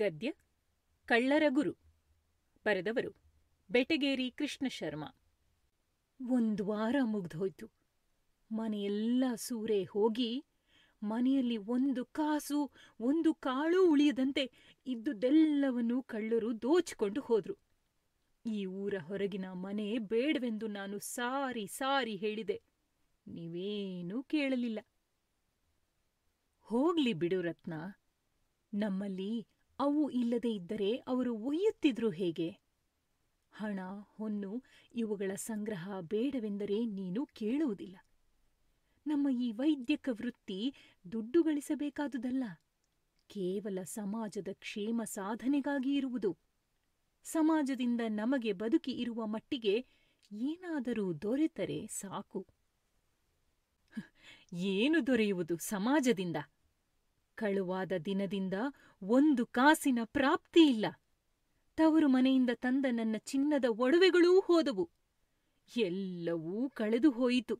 ಗದ್ಯ ಕಳ್ಳರ ಗುರು ಬರೆದವರು ಬೆಟಗೇರಿ ಕೃಷ್ಣ ಶರ್ಮ ಒಂದು ವಾರ ಮುಗ್ದೋಯ್ತು ಮನೆಯೆಲ್ಲ ಸೂರೆ ಹೋಗಿ ಮನೆಯಲ್ಲಿ ಒಂದು ಕಾಸು ಒಂದು ಕಾಳು ಉಳಿಯದಂತೆ ಇದ್ದುದೆಲ್ಲವನ್ನೂ ಕಳ್ಳರು ದೋಚಿಕೊಂಡು ಹೋದ್ರು ಈ ಊರ ಹೊರಗಿನ ಮನೆ ಬೇಡವೆಂದು ನಾನು ಸಾರಿ ಸಾರಿ ಹೇಳಿದೆ ನೀವೇನೂ ಕೇಳಲಿಲ್ಲ ಹೋಗ್ಲಿ ಬಿಡು ರತ್ನ ನಮ್ಮಲ್ಲಿ ಅವು ಇಲ್ಲದೇ ಇದ್ದರೆ ಅವರು ಒಯ್ಯುತ್ತಿದ್ರು ಹೇಗೆ ಹಣ ಹೊನ್ನು ಇವುಗಳ ಸಂಗ್ರಹ ಬೇಡವೆಂದರೆ ನೀನು ಕೇಳುವುದಿಲ್ಲ ನಮ್ಮ ಈ ವೈದ್ಯಕ ವೃತ್ತಿ ದುಡ್ಡು ಗಳಿಸಬೇಕಾದುದಲ್ಲ ಕೇವಲ ಸಮಾಜದ ಕ್ಷೇಮ ಸಾಧನೆಗಾಗಿ ಇರುವುದು ಸಮಾಜದಿಂದ ನಮಗೆ ಬದುಕಿ ಇರುವ ಮಟ್ಟಿಗೆ ಏನಾದರೂ ದೊರೆತರೆ ಸಾಕು ಏನು ದೊರೆಯುವುದು ಸಮಾಜದಿಂದ ಕಳುವಾದ ದಿನದಿಂದ ಒಂದು ಕಾಸಿನ ಪ್ರಾಪ್ತಿಯಿಲ್ಲ ತವರು ಮನೆಯಿಂದ ತಂದ ನನ್ನ ಚಿನ್ನದ ಒಡವೆಗಳೂ ಹೋದವು ಎಲ್ಲವೂ ಕಳೆದು ಹೋಯಿತು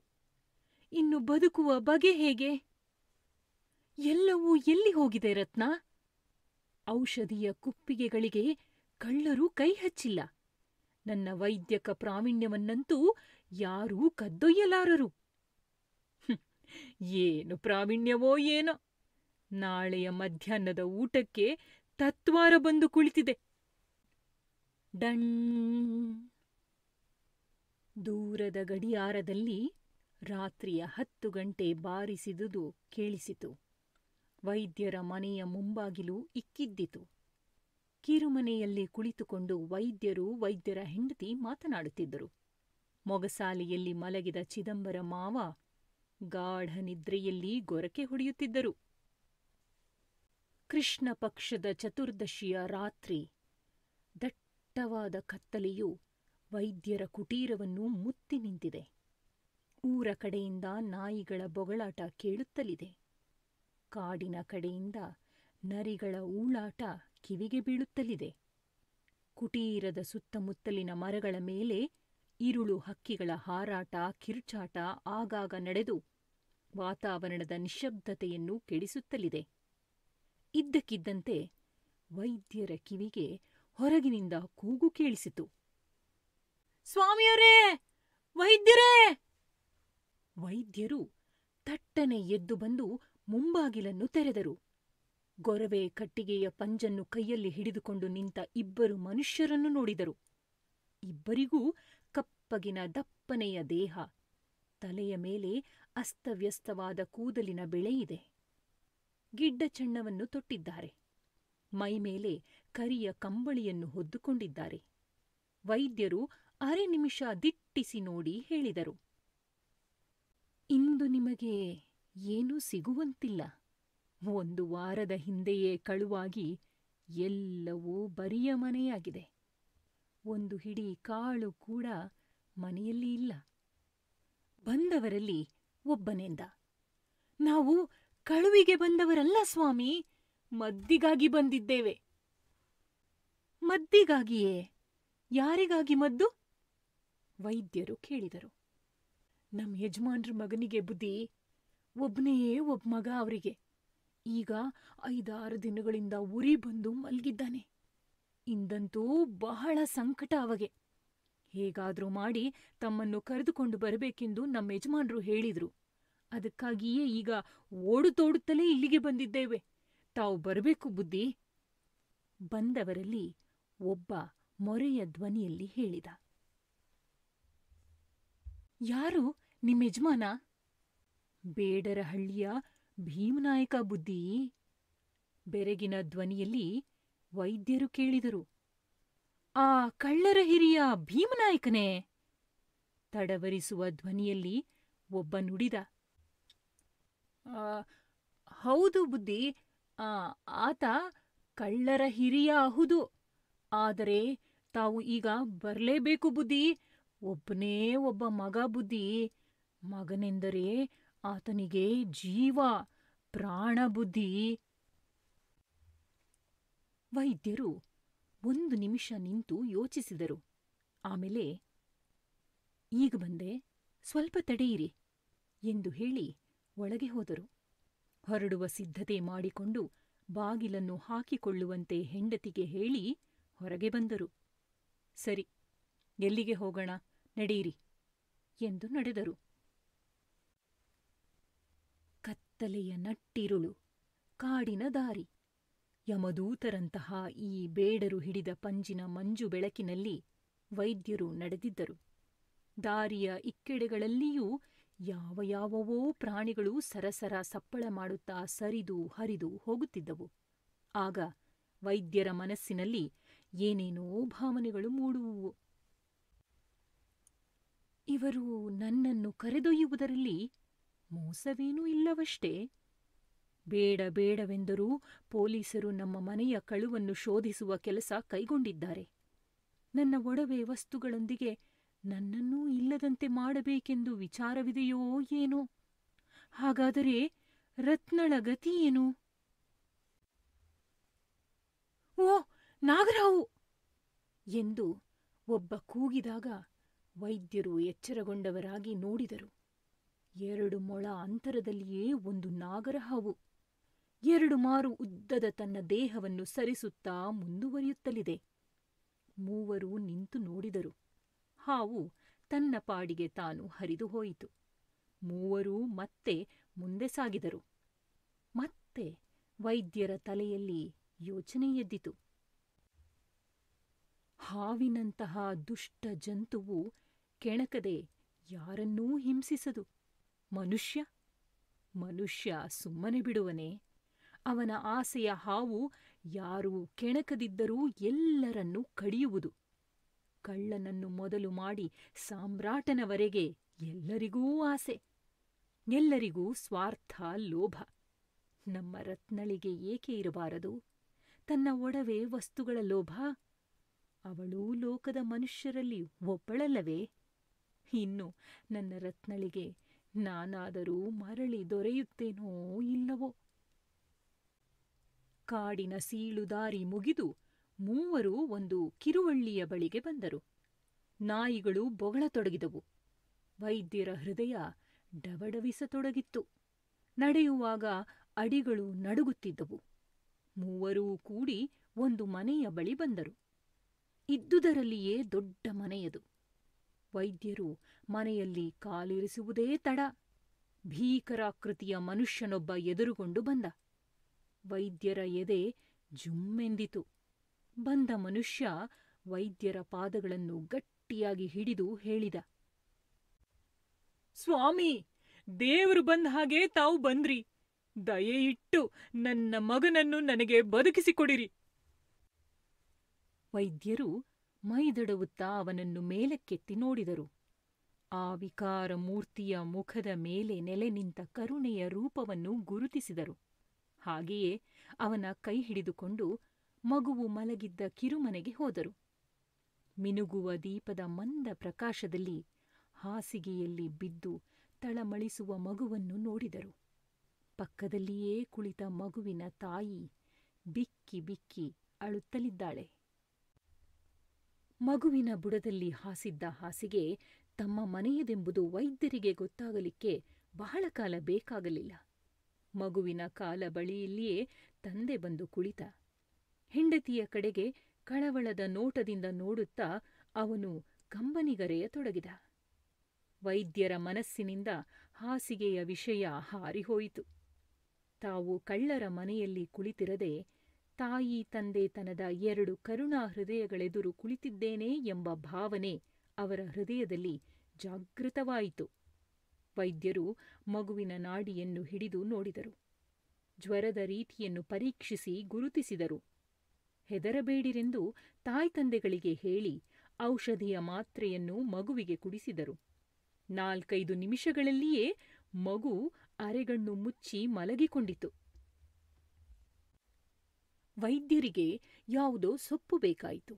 ಇನ್ನು ಬದುಕುವ ಬಗೆ ಹೇಗೆ ಎಲ್ಲವೂ ಎಲ್ಲಿ ಹೋಗಿದೆ ರತ್ನ ಔಷಧಿಯ ಕುಪ್ಪಿಗೆಗಳಿಗೆ ಕಳ್ಳರೂ ಕೈ ಹಚ್ಚಿಲ್ಲ ನನ್ನ ವೈದ್ಯಕ ಪ್ರಾವೀಣ್ಯವನ್ನಂತೂ ಯಾರೂ ಕದ್ದೊಯ್ಯಲಾರರು ಏನು ಪ್ರಾವೀಣ್ಯವೋ ಏನೋ ನಾಳೆಯ ಮಧ್ಯಾಹ್ನದ ಊಟಕ್ಕೆ ತತ್ವಾರ ಬಂದು ಕುಳಿತಿದೆ ಡಣ್ ದೂರದ ಗಡಿಯಾರದಲ್ಲಿ ರಾತ್ರಿಯ ಹತ್ತು ಗಂಟೆ ಬಾರಿಸಿದುದು ಕೇಳಿಸಿತು ವೈದ್ಯರ ಮನೆಯ ಮುಂಬಾಗಿಲು ಇಕ್ಕಿದ್ದಿತು ಕಿರುಮನೆಯಲ್ಲಿ ಕುಳಿತುಕೊಂಡು ವೈದ್ಯರು ವೈದ್ಯರ ಹೆಂಡತಿ ಮಾತನಾಡುತ್ತಿದ್ದರು ಮೊಗಸಾಲೆಯಲ್ಲಿ ಮಲಗಿದ ಚಿದಂಬರ ಮಾವ ಗಾಢ ನಿದ್ರೆಯಲ್ಲಿ ಗೊರಕೆ ಹೊಡೆಯುತ್ತಿದ್ದರು ಕೃಷ್ಣ ಪಕ್ಷದ ಚತುರ್ದಶಿಯ ರಾತ್ರಿ ದಟ್ಟವಾದ ಕತ್ತಲೆಯು ವೈದ್ಯರ ಕುಟೀರವನ್ನು ಮುತ್ತಿ ನಿಂತಿದೆ ಊರ ಕಡೆಯಿಂದ ನಾಯಿಗಳ ಬೊಗಳಾಟ ಕೇಳುತ್ತಲಿದೆ ಕಾಡಿನ ಕಡೆಯಿಂದ ನರಿಗಳ ಊಳಾಟ ಕಿವಿಗೆ ಬೀಳುತ್ತಲಿದೆ ಕುಟೀರದ ಸುತ್ತಮುತ್ತಲಿನ ಮರಗಳ ಮೇಲೆ ಇರುಳು ಹಕ್ಕಿಗಳ ಹಾರಾಟ ಕಿರ್ಚಾಟ ಆಗಾಗ ನಡೆದು ವಾತಾವರಣದ ನಿಶ್ಶಬ್ದತೆಯನ್ನು ಕೆಡಿಸುತ್ತಲಿದೆ ಇದ್ದಕ್ಕಿದ್ದಂತೆ ವೈದ್ಯರ ಕಿವಿಗೆ ಹೊರಗಿನಿಂದ ಕೂಗು ಕೇಳಿಸಿತು ಸ್ವಾಮಿಯವರೇ ವೈದ್ಯರೇ ವೈದ್ಯರು ತಟ್ಟನೆ ಎದ್ದು ಬಂದು ಮುಂಬಾಗಿಲನ್ನು ತೆರೆದರು ಗೊರವೆ ಕಟ್ಟಿಗೆಯ ಪಂಜನ್ನು ಕೈಯಲ್ಲಿ ಹಿಡಿದುಕೊಂಡು ನಿಂತ ಇಬ್ಬರು ಮನುಷ್ಯರನ್ನು ನೋಡಿದರು ಇಬ್ಬರಿಗೂ ಕಪ್ಪಗಿನ ದಪ್ಪನೆಯ ದೇಹ ತಲೆಯ ಮೇಲೆ ಅಸ್ತವ್ಯಸ್ತವಾದ ಕೂದಲಿನ ಬೆಳೆಯಿದೆ ಗಿಡ್ಡ ಚಣ್ಣವನ್ನು ತೊಟ್ಟಿದ್ದಾರೆ ಮೈಮೇಲೆ ಕರಿಯ ಕಂಬಳಿಯನ್ನು ಹೊದ್ದುಕೊಂಡಿದ್ದಾರೆ ವೈದ್ಯರು ಅರೆ ನಿಮಿಷ ದಿಟ್ಟಿಸಿ ನೋಡಿ ಹೇಳಿದರು ಇಂದು ನಿಮಗೆ ಏನೂ ಸಿಗುವಂತಿಲ್ಲ ಒಂದು ವಾರದ ಹಿಂದೆಯೇ ಕಳುವಾಗಿ ಎಲ್ಲವೂ ಬರಿಯ ಮನೆಯಾಗಿದೆ ಒಂದು ಹಿಡಿ ಕಾಳು ಕೂಡ ಮನೆಯಲ್ಲಿ ಇಲ್ಲ ಬಂದವರಲ್ಲಿ ಒಬ್ಬನೆಂದ ನಾವು ಕಳುವಿಗೆ ಬಂದವರಲ್ಲ ಸ್ವಾಮಿ ಮದ್ದಿಗಾಗಿ ಬಂದಿದ್ದೇವೆ ಮದ್ದಿಗಾಗಿಯೇ ಯಾರಿಗಾಗಿ ಮದ್ದು ವೈದ್ಯರು ಕೇಳಿದರು ನಮ್ಮ ಯಜಮಾನ್ರ ಮಗನಿಗೆ ಬುದ್ಧಿ ಒಬ್ನೇ ಒಬ್ ಮಗ ಅವರಿಗೆ ಈಗ ಐದಾರು ದಿನಗಳಿಂದ ಉರಿ ಬಂದು ಮಲ್ಗಿದ್ದಾನೆ ಇಂದಂತೂ ಬಹಳ ಸಂಕಟ ಅವಗೆ ಹೇಗಾದ್ರೂ ಮಾಡಿ ತಮ್ಮನ್ನು ಕರೆದುಕೊಂಡು ಬರಬೇಕೆಂದು ನಮ್ಮ ಯಜಮಾನ್ರು ಹೇಳಿದ್ರು ಅದಕ್ಕಾಗಿಯೇ ಈಗ ಓಡುತೋಡುತ್ತಲೇ ಇಲ್ಲಿಗೆ ಬಂದಿದ್ದೇವೆ ತಾವು ಬರಬೇಕು ಬುದ್ಧಿ ಬಂದವರಲ್ಲಿ ಒಬ್ಬ ಮೊರೆಯ ಧ್ವನಿಯಲ್ಲಿ ಹೇಳಿದ ಯಾರು ನಿಮ್ಮ ಯಜಮಾನ ಬೇಡರಹಳ್ಳಿಯ ಭೀಮನಾಯಕ ಬುದ್ಧಿ ಬೆರಗಿನ ಧ್ವನಿಯಲ್ಲಿ ವೈದ್ಯರು ಕೇಳಿದರು ಆ ಕಳ್ಳರ ಹಿರಿಯ ಭೀಮನಾಯಕನೇ ತಡವರಿಸುವ ಧ್ವನಿಯಲ್ಲಿ ಒಬ್ಬ ನುಡಿದ ಹೌದು ಬುದ್ಧಿ ಆತ ಕಳ್ಳರ ಹಿರಿಯ ಅಹುದು ಆದರೆ ತಾವು ಈಗ ಬರಲೇಬೇಕು ಬುದ್ಧಿ ಒಬ್ಬನೇ ಒಬ್ಬ ಮಗ ಬುದ್ಧಿ ಮಗನೆಂದರೆ ಆತನಿಗೆ ಜೀವ ಪ್ರಾಣ ಬುದ್ಧಿ ವೈದ್ಯರು ಒಂದು ನಿಮಿಷ ನಿಂತು ಯೋಚಿಸಿದರು ಆಮೇಲೆ ಈಗ ಬಂದೆ ಸ್ವಲ್ಪ ತಡೆಯಿರಿ ಎಂದು ಹೇಳಿ ಒಳಗೆ ಹೋದರು ಹೊರಡುವ ಸಿದ್ಧತೆ ಮಾಡಿಕೊಂಡು ಬಾಗಿಲನ್ನು ಹಾಕಿಕೊಳ್ಳುವಂತೆ ಹೆಂಡತಿಗೆ ಹೇಳಿ ಹೊರಗೆ ಬಂದರು ಸರಿ ಎಲ್ಲಿಗೆ ಹೋಗೋಣ ನಡೆಯಿರಿ ಎಂದು ನಡೆದರು ಕತ್ತಲೆಯ ನಟ್ಟಿರುಳು ಕಾಡಿನ ದಾರಿ ಯಮದೂತರಂತಹ ಈ ಬೇಡರು ಹಿಡಿದ ಪಂಜಿನ ಮಂಜು ಬೆಳಕಿನಲ್ಲಿ ವೈದ್ಯರು ನಡೆದಿದ್ದರು ದಾರಿಯ ಇಕ್ಕೆಡೆಗಳಲ್ಲಿಯೂ ಯಾವ ಯಾವವೋ ಪ್ರಾಣಿಗಳು ಸರಸರ ಸಪ್ಪಳ ಮಾಡುತ್ತಾ ಸರಿದು ಹರಿದು ಹೋಗುತ್ತಿದ್ದವು ಆಗ ವೈದ್ಯರ ಮನಸ್ಸಿನಲ್ಲಿ ಏನೇನೋ ಭಾವನೆಗಳು ಮೂಡುವುವು ಇವರು ನನ್ನನ್ನು ಕರೆದೊಯ್ಯುವುದರಲ್ಲಿ ಮೋಸವೇನೂ ಇಲ್ಲವಷ್ಟೇ ಬೇಡ ಬೇಡವೆಂದರೂ ಪೊಲೀಸರು ನಮ್ಮ ಮನೆಯ ಕಳುವನ್ನು ಶೋಧಿಸುವ ಕೆಲಸ ಕೈಗೊಂಡಿದ್ದಾರೆ ನನ್ನ ಒಡವೆ ವಸ್ತುಗಳೊಂದಿಗೆ ನನ್ನನ್ನೂ ಇಲ್ಲದಂತೆ ಮಾಡಬೇಕೆಂದು ವಿಚಾರವಿದೆಯೋ ಏನೋ ಹಾಗಾದರೆ ರತ್ನಳ ಗತಿಯೇನು ಓ ನಾಗರಾವು ಎಂದು ಒಬ್ಬ ಕೂಗಿದಾಗ ವೈದ್ಯರು ಎಚ್ಚರಗೊಂಡವರಾಗಿ ನೋಡಿದರು ಎರಡು ಮೊಳ ಅಂತರದಲ್ಲಿಯೇ ಒಂದು ನಾಗರಹಾವು ಎರಡು ಮಾರು ಉದ್ದದ ತನ್ನ ದೇಹವನ್ನು ಸರಿಸುತ್ತಾ ಮುಂದುವರಿಯುತ್ತಲಿದೆ ಮೂವರು ನಿಂತು ನೋಡಿದರು ಹಾವು ತನ್ನ ಪಾಡಿಗೆ ತಾನು ಹರಿದು ಹೋಯಿತು ಮೂವರೂ ಮತ್ತೆ ಮುಂದೆ ಸಾಗಿದರು ಮತ್ತೆ ವೈದ್ಯರ ತಲೆಯಲ್ಲಿ ಯೋಚನೆಯೆದ್ದಿತು ಹಾವಿನಂತಹ ದುಷ್ಟ ಜಂತುವು ಕೆಣಕದೆ ಯಾರನ್ನೂ ಹಿಂಸಿಸದು ಮನುಷ್ಯ ಮನುಷ್ಯ ಸುಮ್ಮನೆ ಬಿಡುವನೆ ಅವನ ಆಸೆಯ ಹಾವು ಯಾರೂ ಕೆಣಕದಿದ್ದರೂ ಎಲ್ಲರನ್ನೂ ಕಡಿಯುವುದು ಕಳ್ಳನನ್ನು ಮೊದಲು ಮಾಡಿ ಸಾಮ್ರಾಟನವರೆಗೆ ಎಲ್ಲರಿಗೂ ಆಸೆ ಎಲ್ಲರಿಗೂ ಸ್ವಾರ್ಥ ಲೋಭ ನಮ್ಮ ರತ್ನಳಿಗೆ ಏಕೆ ಇರಬಾರದು ತನ್ನ ಒಡವೆ ವಸ್ತುಗಳ ಲೋಭ ಅವಳೂ ಲೋಕದ ಮನುಷ್ಯರಲ್ಲಿ ಒಬ್ಬಳಲ್ಲವೇ ಇನ್ನು ನನ್ನ ರತ್ನಳಿಗೆ ನಾನಾದರೂ ಮರಳಿ ದೊರೆಯುತ್ತೇನೋ ಇಲ್ಲವೋ ಕಾಡಿನ ಸೀಳುದಾರಿ ಮುಗಿದು ಮೂವರು ಒಂದು ಕಿರುವಳ್ಳಿಯ ಬಳಿಗೆ ಬಂದರು ನಾಯಿಗಳು ಬೊಗಳತೊಡಗಿದವು ವೈದ್ಯರ ಹೃದಯ ಡಬಡವಿಸತೊಡಗಿತ್ತು ನಡೆಯುವಾಗ ಅಡಿಗಳು ನಡುಗುತ್ತಿದ್ದವು ಮೂವರೂ ಕೂಡಿ ಒಂದು ಮನೆಯ ಬಳಿ ಬಂದರು ಇದ್ದುದರಲ್ಲಿಯೇ ದೊಡ್ಡ ಮನೆಯದು ವೈದ್ಯರು ಮನೆಯಲ್ಲಿ ಕಾಲಿರಿಸುವುದೇ ತಡ ಭೀಕರಾಕೃತಿಯ ಮನುಷ್ಯನೊಬ್ಬ ಎದುರುಗೊಂಡು ಬಂದ ವೈದ್ಯರ ಎದೆ ಜುಮ್ಮೆಂದಿತು ಬಂದ ಮನುಷ್ಯ ವೈದ್ಯರ ಪಾದಗಳನ್ನು ಗಟ್ಟಿಯಾಗಿ ಹಿಡಿದು ಹೇಳಿದ ಸ್ವಾಮಿ ದೇವರು ಬಂದ ಹಾಗೆ ತಾವು ಬಂದ್ರಿ ದಯೆಯಿಟ್ಟು ನನ್ನ ಮಗನನ್ನು ನನಗೆ ಬದುಕಿಸಿಕೊಡಿರಿ ವೈದ್ಯರು ಮೈದಡವುತ್ತಾ ಅವನನ್ನು ಮೇಲಕ್ಕೆತ್ತಿ ನೋಡಿದರು ಆ ವಿಕಾರ ಮೂರ್ತಿಯ ಮುಖದ ಮೇಲೆ ನೆಲೆ ನಿಂತ ಕರುಣೆಯ ರೂಪವನ್ನು ಗುರುತಿಸಿದರು ಹಾಗೆಯೇ ಅವನ ಕೈ ಹಿಡಿದುಕೊಂಡು ಮಗುವು ಮಲಗಿದ್ದ ಕಿರುಮನೆಗೆ ಹೋದರು ಮಿನುಗುವ ದೀಪದ ಮಂದ ಪ್ರಕಾಶದಲ್ಲಿ ಹಾಸಿಗೆಯಲ್ಲಿ ಬಿದ್ದು ತಳಮಳಿಸುವ ಮಗುವನ್ನು ನೋಡಿದರು ಪಕ್ಕದಲ್ಲಿಯೇ ಕುಳಿತ ಮಗುವಿನ ತಾಯಿ ಬಿಕ್ಕಿ ಬಿಕ್ಕಿ ಅಳುತ್ತಲಿದ್ದಾಳೆ ಮಗುವಿನ ಬುಡದಲ್ಲಿ ಹಾಸಿದ್ದ ಹಾಸಿಗೆ ತಮ್ಮ ಮನೆಯದೆಂಬುದು ವೈದ್ಯರಿಗೆ ಗೊತ್ತಾಗಲಿಕ್ಕೆ ಬಹಳ ಕಾಲ ಬೇಕಾಗಲಿಲ್ಲ ಮಗುವಿನ ಕಾಲ ಬಳಿಯಲ್ಲಿಯೇ ತಂದೆ ಬಂದು ಕುಳಿತ ಹೆಂಡತಿಯ ಕಡೆಗೆ ಕಳವಳದ ನೋಟದಿಂದ ನೋಡುತ್ತಾ ಅವನು ಕಂಬನಿಗರೆಯ ತೊಡಗಿದ ವೈದ್ಯರ ಮನಸ್ಸಿನಿಂದ ಹಾಸಿಗೆಯ ವಿಷಯ ಹಾರಿಹೋಯಿತು ತಾವು ಕಳ್ಳರ ಮನೆಯಲ್ಲಿ ಕುಳಿತಿರದೆ ತಾಯಿ ತಂದೆ ತನದ ಎರಡು ಕರುಣಾ ಹೃದಯಗಳೆದುರು ಕುಳಿತಿದ್ದೇನೆ ಎಂಬ ಭಾವನೆ ಅವರ ಹೃದಯದಲ್ಲಿ ಜಾಗೃತವಾಯಿತು ವೈದ್ಯರು ಮಗುವಿನ ನಾಡಿಯನ್ನು ಹಿಡಿದು ನೋಡಿದರು ಜ್ವರದ ರೀತಿಯನ್ನು ಪರೀಕ್ಷಿಸಿ ಗುರುತಿಸಿದರು ಹೆದರಬೇಡಿರೆಂದು ತಾಯ್ತಂದೆಗಳಿಗೆ ಹೇಳಿ ಔಷಧಿಯ ಮಾತ್ರೆಯನ್ನು ಮಗುವಿಗೆ ಕುಡಿಸಿದರು ನಾಲ್ಕೈದು ನಿಮಿಷಗಳಲ್ಲಿಯೇ ಮಗು ಅರೆಗಣ್ಣು ಮುಚ್ಚಿ ಮಲಗಿಕೊಂಡಿತು ವೈದ್ಯರಿಗೆ ಯಾವುದೋ ಸೊಪ್ಪು ಬೇಕಾಯಿತು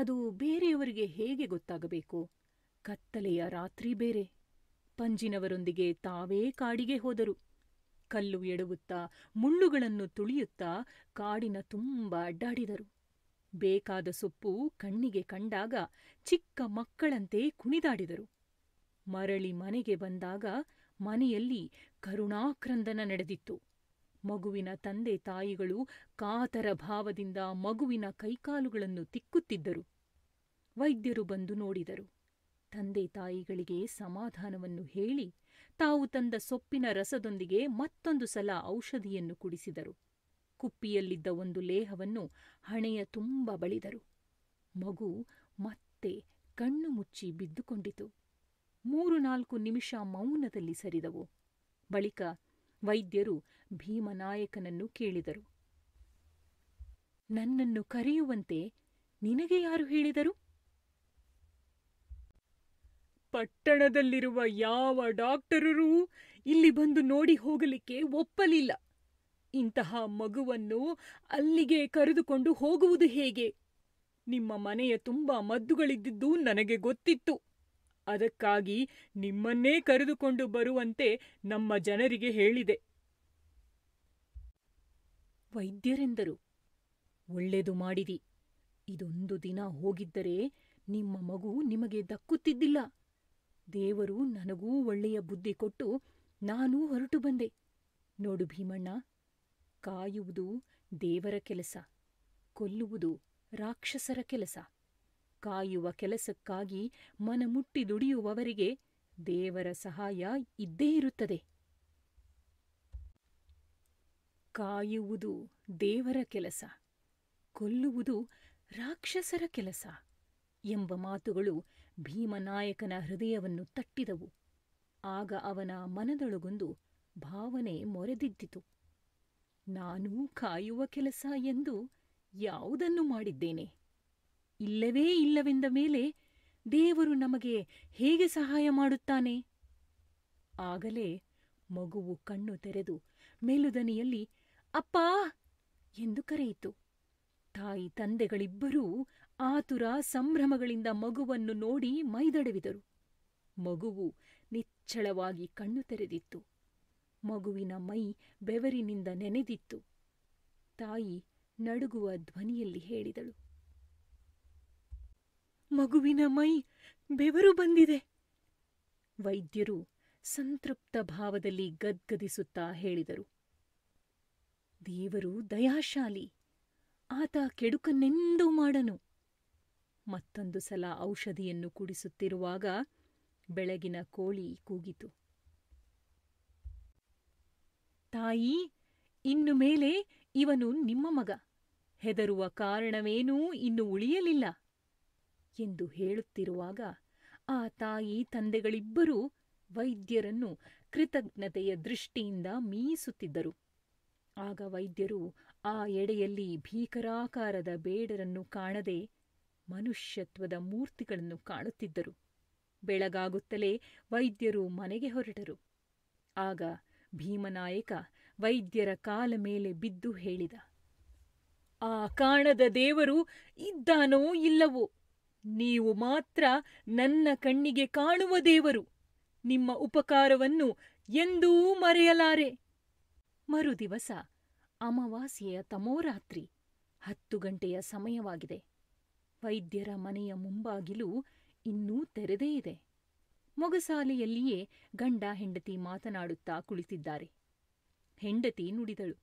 ಅದು ಬೇರೆಯವರಿಗೆ ಹೇಗೆ ಗೊತ್ತಾಗಬೇಕು ಕತ್ತಲೆಯ ರಾತ್ರಿ ಬೇರೆ ಪಂಜಿನವರೊಂದಿಗೆ ತಾವೇ ಕಾಡಿಗೆ ಹೋದರು ಕಲ್ಲು ಎಡವುತ್ತಾ ಮುಳ್ಳುಗಳನ್ನು ತುಳಿಯುತ್ತಾ ಕಾಡಿನ ತುಂಬ ಅಡ್ಡಾಡಿದರು ಬೇಕಾದ ಸೊಪ್ಪು ಕಣ್ಣಿಗೆ ಕಂಡಾಗ ಚಿಕ್ಕ ಮಕ್ಕಳಂತೆ ಕುಣಿದಾಡಿದರು ಮರಳಿ ಮನೆಗೆ ಬಂದಾಗ ಮನೆಯಲ್ಲಿ ಕರುಣಾಕ್ರಂದನ ನಡೆದಿತ್ತು ಮಗುವಿನ ತಂದೆ ತಾಯಿಗಳು ಕಾತರ ಭಾವದಿಂದ ಮಗುವಿನ ಕೈಕಾಲುಗಳನ್ನು ತಿಕ್ಕುತ್ತಿದ್ದರು ವೈದ್ಯರು ಬಂದು ನೋಡಿದರು ತಂದೆ ತಾಯಿಗಳಿಗೆ ಸಮಾಧಾನವನ್ನು ಹೇಳಿ ತಾವು ತಂದ ಸೊಪ್ಪಿನ ರಸದೊಂದಿಗೆ ಮತ್ತೊಂದು ಸಲ ಔಷಧಿಯನ್ನು ಕುಡಿಸಿದರು ಕುಪ್ಪಿಯಲ್ಲಿದ್ದ ಒಂದು ಲೇಹವನ್ನು ಹಣೆಯ ತುಂಬ ಬಳಿದರು ಮಗು ಮತ್ತೆ ಕಣ್ಣು ಮುಚ್ಚಿ ಬಿದ್ದುಕೊಂಡಿತು ಮೂರು ನಾಲ್ಕು ನಿಮಿಷ ಮೌನದಲ್ಲಿ ಸರಿದವು ಬಳಿಕ ವೈದ್ಯರು ಭೀಮನಾಯಕನನ್ನು ಕೇಳಿದರು ನನ್ನನ್ನು ಕರೆಯುವಂತೆ ನಿನಗೆ ಯಾರು ಹೇಳಿದರು ಪಟ್ಟಣದಲ್ಲಿರುವ ಯಾವ ಡಾಕ್ಟರರೂ ಇಲ್ಲಿ ಬಂದು ನೋಡಿ ಹೋಗಲಿಕ್ಕೆ ಒಪ್ಪಲಿಲ್ಲ. ಇಂತಹ ಮಗುವನ್ನು ಅಲ್ಲಿಗೆ ಕರೆದುಕೊಂಡು ಹೋಗುವುದು ಹೇಗೆ? ನಿಮ್ಮ ಮನೆಯ ತುಂಬ ಮದ್ದುಗಳಿದ್ದಿದ್ದು ನನಗೆ ಗೊತ್ತಿತ್ತು. ಅದಕ್ಕಾಗಿ ನಿಮ್ಮನ್ನೇ ಕರೆದುಕೊಂಡು ಬರುವಂತೆ ನಮ್ಮ ಜನರಿಗೆ ಹೇಳಿದೆ. ವೈದ್ಯರೆಂದರು, ಒಳ್ಳೆದು ಮಾಡಿದಿ. ಇದೊಂದು ದಿನ ಹೋಗಿದ್ದರೆ ನಿಮ್ಮ ಮಗು ನಿಮಗೆ ದಕ್ಕುತ್ತಿದ್ದಿಲ್ಲ. ದೇವರು ನನಗೂ ಒಳ್ಳೆಯ ಬುದ್ಧಿ ಕೊಟ್ಟು ನಾನೂ ಹೊರಟು ಬಂದೆ ನೋಡು ಭೀಮಣ್ಣ ಕಾಯುವುದು ದೇವರ ಕೆಲಸ ಕೊಲ್ಲುವುದು ರಾಕ್ಷಸರ ಕೆಲಸ ಕಾಯುವ ಕೆಲಸಕ್ಕಾಗಿ ಮನಮುಟ್ಟಿ ದುಡಿಯುವವರಿಗೆ ದೇವರ ಸಹಾಯ ಇದ್ದೇ ಇರುತ್ತದೆ ಕಾಯುವುದು ದೇವರ ಕೆಲಸ ಕೊಲ್ಲುವುದು ರಾಕ್ಷಸರ ಕೆಲಸ ಎಂಬ ಮಾತುಗಳು ಭೀಮನಾಯಕನ ಹೃದಯವನ್ನು ತಟ್ಟಿದವು ಆಗ ಅವನ ಮನದೊಳಗೊಂದು ಭಾವನೆ ಮೊರೆದಿದ್ದಿತು ನಾನು ಕಾಯುವ ಕೆಲಸ ಎಂದು ಯಾವುದನ್ನು ಮಾಡಿದ್ದೇನೆ ಇಲ್ಲವೇ ಇಲ್ಲವೆಂದ ಮೇಲೆ ದೇವರು ನಮಗೆ ಹೇಗೆ ಸಹಾಯ ಮಾಡುತ್ತಾನೆ ಆಗಲೇ ಮಗುವು ಕಣ್ಣು ತೆರೆದು ಮೇಲುದನಿಯಲ್ಲಿ ಅಪ್ಪಾ ಎಂದು ಕರೆಯಿತು ತಾಯಿ ತಂದೆಗಳಿಬ್ಬರೂ ಆತುರ ಸಂಭ್ರಮಗಳಿಂದ ಮಗುವನ್ನು ನೋಡಿ ಮೈದಡವಿದರು ಮಗುವು ನಿಚ್ಚಳವಾಗಿ ಕಣ್ಣು ತೆರೆದಿತ್ತು ಮಗುವಿನ ಮೈ ಬೆವರಿನಿಂದ ನೆನೆದಿತ್ತು ತಾಯಿ ನಡುಗುವ ಧ್ವನಿಯಲ್ಲಿ ಹೇಳಿದಳು ಮಗುವಿನ ಮೈ ಬೆವರು ಬಂದಿದೆ ವೈದ್ಯರು ಸಂತೃಪ್ತ ಭಾವದಲ್ಲಿ ಗದ್ಗದಿಸುತ್ತಾ ಹೇಳಿದರು ದೇವರು ದಯಾಶಾಲಿ ಆತ ಕೆಡುಕನ್ನೆಂದೂ ಮಾಡನು ಮತ್ತೊಂದು ಸಲ ಔಷಧಿಯನ್ನು ಕುಡಿಸುತ್ತಿರುವಾಗ ಬೆಳಗಿನ ಕೋಳಿ ಕೂಗಿತು ತಾಯಿ ಇನ್ನು ಮೇಲೆ ಇವನು ನಿಮ್ಮ ಮಗ ಹೆದರುವ ಕಾರಣವೇನೂ ಇನ್ನು ಉಳಿಯಲಿಲ್ಲ ಎಂದು ಹೇಳುತ್ತಿರುವಾಗ ಆ ತಾಯಿ ತಂದೆಗಳಿಬ್ಬರೂ ವೈದ್ಯರನ್ನು ಕೃತಜ್ಞತೆಯ ದೃಷ್ಟಿಯಿಂದ ಮೀಸುತ್ತಿದ್ದರು ಆಗ ವೈದ್ಯರು ಆ ಎಡೆಯಲ್ಲಿ ಭೀಕರಾಕಾರದ ಬೇಡರನ್ನು ಕಾಣದೆ ಮನುಷ್ಯತ್ವದ ಮೂರ್ತಿಗಳನ್ನು ಕಾಣುತ್ತಿದ್ದರು ಬೆಳಗಾಗುತ್ತಲೇ ವೈದ್ಯರು ಮನೆಗೆ ಹೊರಟರು ಆಗ ಭೀಮನಾಯಕ ವೈದ್ಯರ ಕಾಲ ಮೇಲೆ ಬಿದ್ದು ಹೇಳಿದ ಆ ಕಾಣದ ದೇವರು ಇದ್ದಾನೋ ಇಲ್ಲವೋ ನೀವು ಮಾತ್ರ ನನ್ನ ಕಣ್ಣಿಗೆ ಕಾಣುವ ದೇವರು ನಿಮ್ಮ ಉಪಕಾರವನ್ನು ಎಂದೂ ಮರೆಯಲಾರೆ ಮರುದಿವಸ ಅಮಾವಾಸ್ಯೆಯ ತಮೋರಾತ್ರಿ ಹತ್ತು ಗಂಟೆಯ ಸಮಯವಾಗಿದೆ ವೈದ್ಯರ ಮನೆಯ ಮುಂಬಾಗಿಲು ಇನ್ನೂ ತೆರೆದೇ ಇದೆ ಮೊಗಸಾಲೆಯಲ್ಲಿಯೇ ಗಂಡ ಹೆಂಡತಿ ಮಾತನಾಡುತ್ತಾ ಕುಳಿತಿದ್ದಾರೆ ಹೆಂಡತಿ ನುಡಿದಳು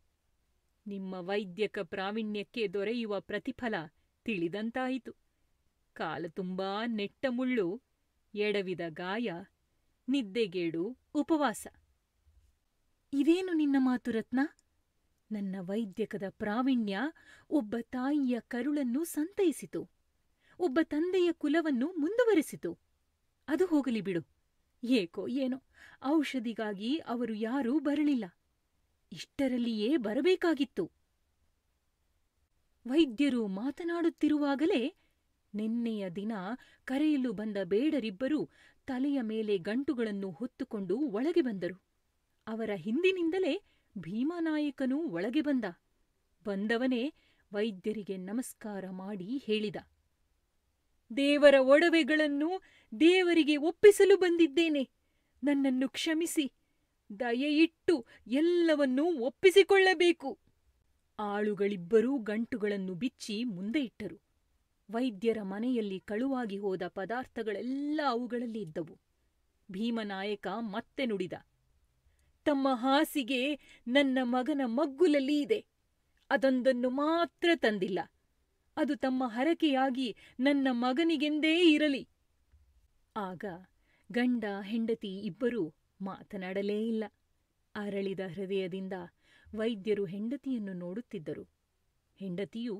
ನಿಮ್ಮ ವೈದ್ಯಕ ಪ್ರಾವೀಣ್ಯಕ್ಕೆ ದೊರೆಯುವ ಪ್ರತಿಫಲ ತಿಳಿದಂತಾಯಿತು ಕಾಲ ತುಂಬಾ ನೆಟ್ಟ ಮುಳ್ಳು ಎಡವಿದ ಗಾಯ ನಿದ್ದೆಗೇಡು ಉಪವಾಸ ಇದೇನು ನಿನ್ನ ಮಾತು ರತ್ನ ನನ್ನ ವೈದ್ಯಕದ ಪ್ರಾವೀಣ್ಯ ಒಬ್ಬ ತಾಯಿಯ ಕರುಳನ್ನು ಸಂತೈಸಿತು ಒಬ್ಬ ತಂದೆಯ ಕುಲವನ್ನು ಮುಂದುವರೆಸಿತು ಅದು ಹೋಗಲಿ ಬಿಡು ಏಕೋ ಏನೋ ಔಷಧಿಗಾಗಿ ಅವರು ಯಾರೂ ಬರಲಿಲ್ಲ ಇಷ್ಟರಲ್ಲಿಯೇ ಬರಬೇಕಾಗಿತ್ತು ವೈದ್ಯರು ಮಾತನಾಡುತ್ತಿರುವಾಗಲೇ ನಿನ್ನೆಯ ದಿನ ಕರೆಯಲು ಬಂದ ಬೇಡರಿಬ್ಬರೂ ತಲೆಯ ಮೇಲೆ ಗಂಟುಗಳನ್ನು ಹೊತ್ತುಕೊಂಡು ಒಳಗೆ ಬಂದರು ಅವರ ಹಿಂದಿನಿಂದಲೇ ಭೀಮಾನಾಯಕನೂ ಒಳಗೆ ಬಂದ ಬಂದವನೇ ವೈದ್ಯರಿಗೆ ನಮಸ್ಕಾರ ಮಾಡಿ ಹೇಳಿದ ದೇವರ ಒಡವೆಗಳನ್ನು ದೇವರಿಗೆ ಒಪ್ಪಿಸಲು ಬಂದಿದ್ದೇನೆ ನನ್ನನ್ನು ಕ್ಷಮಿಸಿ ದಯೆಯಿಟ್ಟು ಎಲ್ಲವನ್ನೂ ಒಪ್ಪಿಸಿಕೊಳ್ಳಬೇಕು ಆಳುಗಳಿಬ್ಬರೂ ಗಂಟುಗಳನ್ನು ಬಿಚ್ಚಿ ಮುಂದೆ ಇಟ್ಟರು ವೈದ್ಯರ ಮನೆಯಲ್ಲಿ ಕಳುವಾಗಿ ಹೋದ ಪದಾರ್ಥಗಳೆಲ್ಲ ಅವುಗಳಲ್ಲಿ ಇದ್ದವು ಭೀಮನಾಯಕ ಮತ್ತೆ ನುಡಿದ ತಮ್ಮ ಹಾಸಿಗೆ ನನ್ನ ಮಗನ ಮಗ್ಗುಲಲ್ಲಿ ಇದೆ ಅದೊಂದನ್ನು ಮಾತ್ರ ತಂದಿಲ್ಲ ಅದು ತಮ್ಮ ಹರಕೆಯಾಗಿ ನನ್ನ ಮಗನಿಗೆಂದೇ ಇರಲಿ ಆಗ ಗಂಡ ಹೆಂಡತಿ ಇಬ್ಬರೂ ಮಾತನಾಡಲೇ ಇಲ್ಲ ಅರಳಿದ ಹೃದಯದಿಂದ ವೈದ್ಯರು ಹೆಂಡತಿಯನ್ನು ನೋಡುತ್ತಿದ್ದರು ಹೆಂಡತಿಯು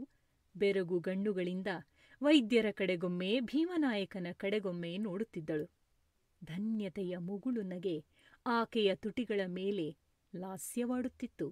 ಬೆರಗು ಗಣ್ಣುಗಳಿಂದ ವೈದ್ಯರ ಕಡೆಗೊಮ್ಮೆ ಭೀಮನಾಯಕನ ಕಡೆಗೊಮ್ಮೆ ನೋಡುತ್ತಿದ್ದಳು ಧನ್ಯತೆಯ ಮುಗುಳು ನಗೆ ಆಕೆಯ ತುಟಿಗಳ ಮೇಲೆ ಲಾಸ್ಯವಾಡುತ್ತಿತ್ತು